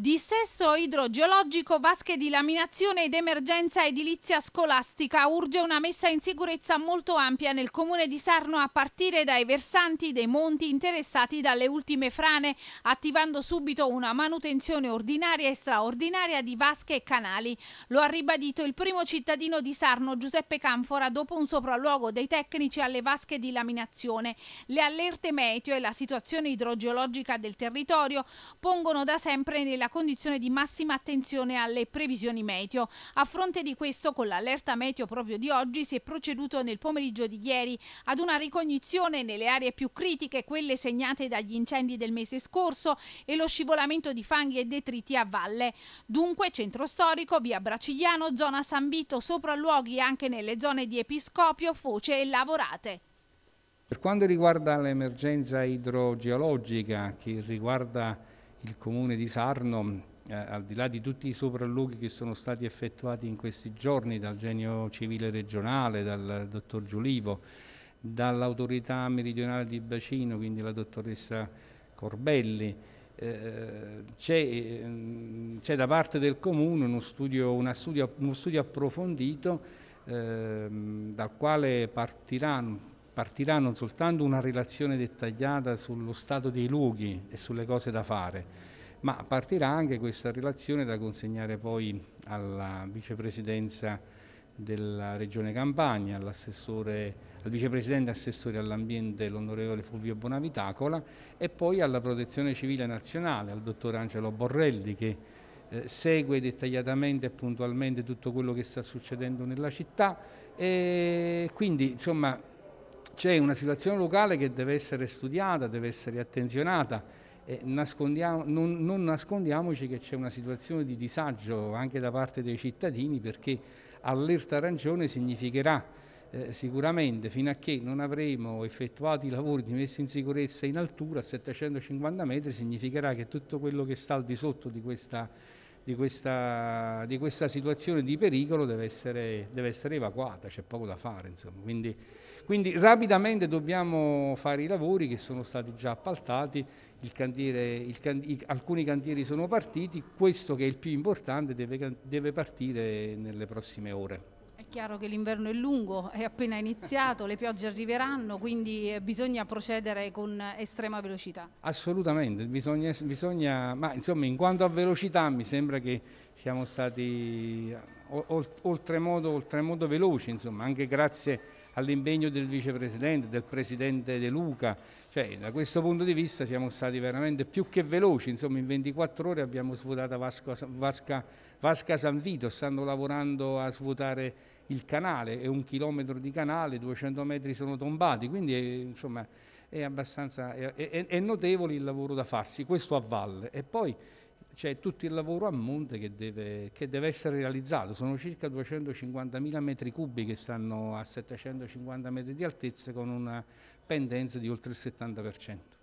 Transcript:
Dissesto idrogeologico, vasche di laminazione ed emergenza edilizia scolastica. Urge una messa in sicurezza molto ampia nel comune di Sarno a partire dai versanti dei monti interessati dalle ultime frane, attivando subito una manutenzione ordinaria e straordinaria di vasche e canali. Lo ha ribadito il primo cittadino di Sarno, Giuseppe Canfora, dopo un sopralluogo dei tecnici alle vasche di laminazione. Le allerte meteo e la situazione idrogeologica del territorio pongono da sempre nella condizione di massima attenzione alle previsioni meteo. A fronte di questo, con l'allerta meteo proprio di oggi, si è proceduto nel pomeriggio di ieri ad una ricognizione nelle aree più critiche, quelle segnate dagli incendi del mese scorso e lo scivolamento di fanghi e detriti a valle. Dunque, centro storico, via Bracigliano, zona San Vito, sopralluoghi anche nelle zone di Episcopio, Foce e Lavorate. Per quanto riguarda l'emergenza idrogeologica che riguarda il comune di Sarno, eh, al di là di tutti i sopralluoghi che sono stati effettuati in questi giorni dal genio civile regionale, dal dottor Giulivo, dall'autorità meridionale di bacino, quindi la dottoressa Corbelli, eh, ehm, c'è, da parte del Comune uno studio, studio, uno studio approfondito eh, dal quale partiranno partirà non soltanto una relazione dettagliata sullo stato dei luoghi e sulle cose da fare, ma partirà anche questa relazione da consegnare poi alla vicepresidenza della Regione Campania, all al vicepresidente assessore all'ambiente l'onorevole Fulvio Bonavitacola e poi alla protezione civile nazionale, al dottor Angelo Borrelli che eh, segue dettagliatamente e puntualmente tutto quello che sta succedendo nella città e quindi insomma c'è una situazione locale che deve essere studiata, deve essere attenzionata. Nascondiamo, non, non, nascondiamoci che c'è una situazione di disagio anche da parte dei cittadini perché allerta arancione significherà eh, sicuramente fino a che non avremo effettuato i lavori di messa in sicurezza in altura a 750 metri significherà che tutto quello che sta al di sotto di questa di questa, di questa situazione di pericolo deve essere, deve essere evacuata, c'è poco da fare. Insomma. Quindi, quindi rapidamente dobbiamo fare i lavori che sono stati già appaltati, cantiere, il, alcuni cantieri sono partiti, questo che è il più importante deve, deve partire nelle prossime ore chiaro che l'inverno è lungo, è appena iniziato, le piogge arriveranno, quindi eh, bisogna procedere con estrema velocità. Assolutamente, bisogna, bisogna ma insomma in quanto a velocità mi sembra che siamo stati oltremodo, oltremodo veloci, insomma, anche grazie all'impegno del vicepresidente, del presidente De Luca. Cioè, da questo punto di vista siamo stati veramente più che veloci, insomma, in 24 ore abbiamo svuotato Vasco, Vasca, Vasca San Vito, stanno lavorando a svuotare il canale, è un chilometro di canale, 200 metri sono tombati, quindi è, insomma, è abbastanza è, è, è notevole il lavoro da farsi, questo a valle. E poi c'è tutto il lavoro a monte che deve, che deve essere realizzato, sono circa 250.000 metri cubi che stanno a 750 metri di altezza con una pendenza di oltre il 70%.